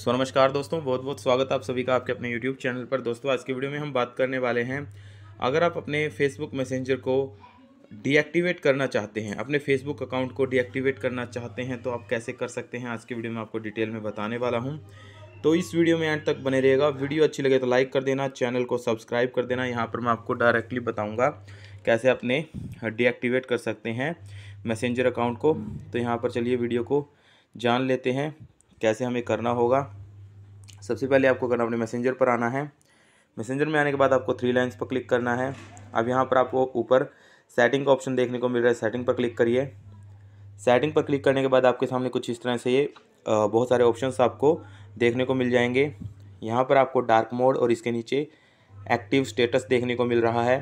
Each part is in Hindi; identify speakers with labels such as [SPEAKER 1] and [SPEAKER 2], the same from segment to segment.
[SPEAKER 1] सो नमस्कार दोस्तों बहुत बहुत स्वागत आप सभी का आपके अपने यूट्यूब चैनल पर दोस्तों आज की वीडियो में हम बात करने वाले हैं अगर आप अपने फेसबुक मैसेंजर को डीएक्टिवेट करना चाहते हैं अपने फेसबुक अकाउंट को डीएक्टिवेट करना चाहते हैं तो आप कैसे कर सकते हैं आज की वीडियो में आपको डिटेल में बताने वाला हूँ तो इस वीडियो में एंड तक बने रहेगा वीडियो अच्छी लगे तो लाइक कर देना चैनल को सब्सक्राइब कर देना यहाँ पर मैं आपको डायरेक्टली बताऊँगा कैसे अपने डीएक्टिवेट कर सकते हैं मैसेंजर अकाउंट को तो यहाँ पर चलिए वीडियो को जान लेते हैं कैसे हमें करना होगा सबसे पहले आपको करना अपने मैसेंजर पर आना है मैसेंजर में आने के बाद आपको थ्री लाइन्स पर क्लिक करना है अब यहाँ पर आपको ऊपर सेटिंग का ऑप्शन देखने को मिल रहा है सेटिंग पर क्लिक करिए सेटिंग पर क्लिक करने के बाद आपके सामने कुछ इस तरह से ये बहुत सारे ऑप्शंस आपको देखने को मिल जाएंगे यहाँ पर आपको डार्क मोड और इसके नीचे एक्टिव स्टेटस देखने को मिल रहा है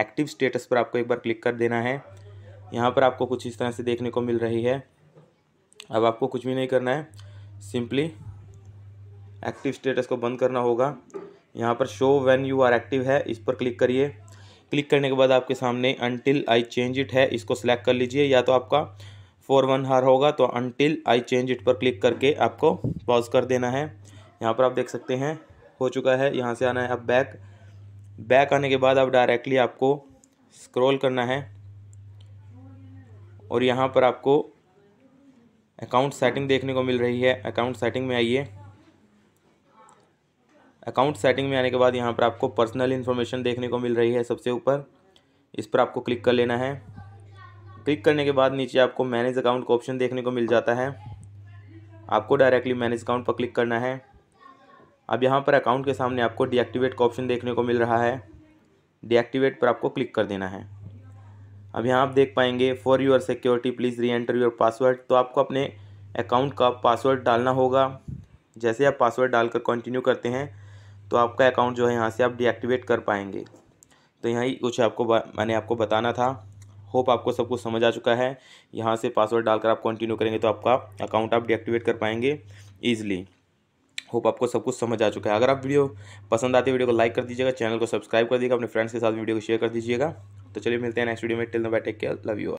[SPEAKER 1] एक्टिव स्टेटस पर आपको एक बार क्लिक कर देना है यहाँ पर आपको कुछ इस तरह से देखने को मिल रही है अब आपको कुछ भी नहीं करना है सिंपली एक्टिव स्टेटस को बंद करना होगा यहाँ पर show when you are active है इस पर क्लिक करिए क्लिक करने के बाद आपके सामने अनटिल आई चेंज इट है इसको सिलेक्ट कर लीजिए या तो आपका फोर वन हार होगा तो अनटिल आई चेंज इट पर क्लिक करके आपको पॉज कर देना है यहाँ पर आप देख सकते हैं हो चुका है यहाँ से आना है अब बैक बैक आने के बाद आप डायरेक्टली आपको स्क्रॉल करना है और यहाँ पर आपको अकाउंट सेटिंग देखने को मिल रही है अकाउंट सेटिंग में आइए अकाउंट सेटिंग में आने के बाद यहाँ पर आपको पर्सनल इन्फॉर्मेशन देखने को मिल रही है सबसे ऊपर इस पर आपको क्लिक कर लेना है क्लिक करने के बाद नीचे आपको मैनेज अकाउंट का ऑप्शन देखने को मिल जाता है आपको डायरेक्टली मैनेज अकाउंट पर क्लिक करना है अब यहाँ पर अकाउंट के सामने आपको डीएक्टिवेट का ऑप्शन देखने को मिल रहा है डीएक्टिवेट पर आपको क्लिक कर देना है अब यहाँ आप देख पाएंगे for your security please reenter your password तो आपको अपने अकाउंट का पासवर्ड डालना होगा जैसे आप पासवर्ड डालकर कंटिन्यू करते हैं तो आपका अकाउंट जो है यहाँ से आप डीएक्टिवेट कर पाएंगे तो यही कुछ आपको मैंने आपको बताना था होप आपको सब कुछ समझ आ चुका है यहाँ से पासवर्ड डालकर आप कंटिन्यू करेंगे तो आपका अकाउंट आप डीएक्टिवेट कर पाएंगे ईजिली होप आपको सब कुछ समझ आ चुका है अगर आप वीडियो पसंद आती है वीडियो को लाइक कर दीजिएगा चैनल को सब्सक्राइब कर दीजिएगा अपने फ्रेंड्स के साथ वीडियो को शेयर कर दीजिएगा तो चलिए मिलते हैं नेक्स्ट वीडियो में टिल नो बैटेक केयर लव यू